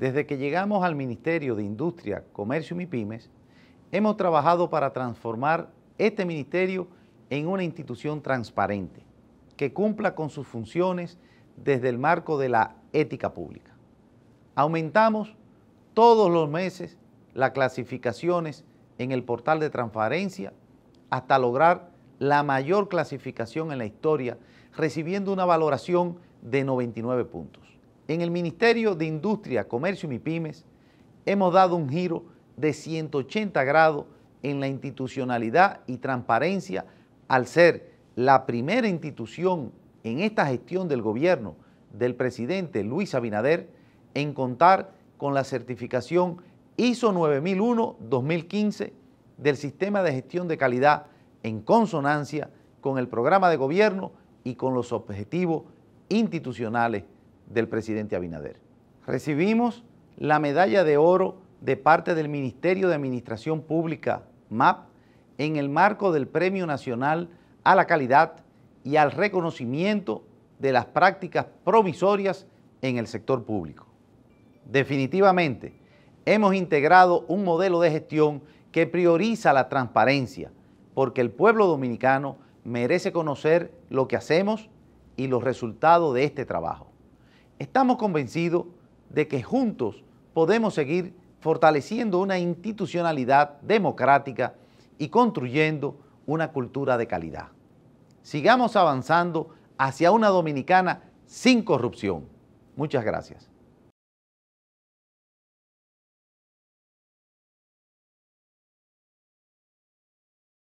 Desde que llegamos al Ministerio de Industria, Comercio y Pymes, hemos trabajado para transformar este ministerio en una institución transparente, que cumpla con sus funciones desde el marco de la ética pública. Aumentamos todos los meses las clasificaciones en el portal de transparencia hasta lograr la mayor clasificación en la historia, recibiendo una valoración de 99 puntos. En el Ministerio de Industria, Comercio y MIPIMES hemos dado un giro de 180 grados en la institucionalidad y transparencia al ser la primera institución en esta gestión del gobierno del presidente Luis Abinader en contar con la certificación ISO 9001-2015 del sistema de gestión de calidad en consonancia con el programa de gobierno y con los objetivos institucionales del presidente Abinader. Recibimos la medalla de oro de parte del Ministerio de Administración Pública, MAP, en el marco del Premio Nacional a la Calidad y al reconocimiento de las prácticas Provisorias en el sector público. Definitivamente, hemos integrado un modelo de gestión que prioriza la transparencia, porque el pueblo dominicano merece conocer lo que hacemos y los resultados de este trabajo. Estamos convencidos de que juntos podemos seguir fortaleciendo una institucionalidad democrática y construyendo una cultura de calidad. Sigamos avanzando hacia una dominicana sin corrupción. Muchas gracias.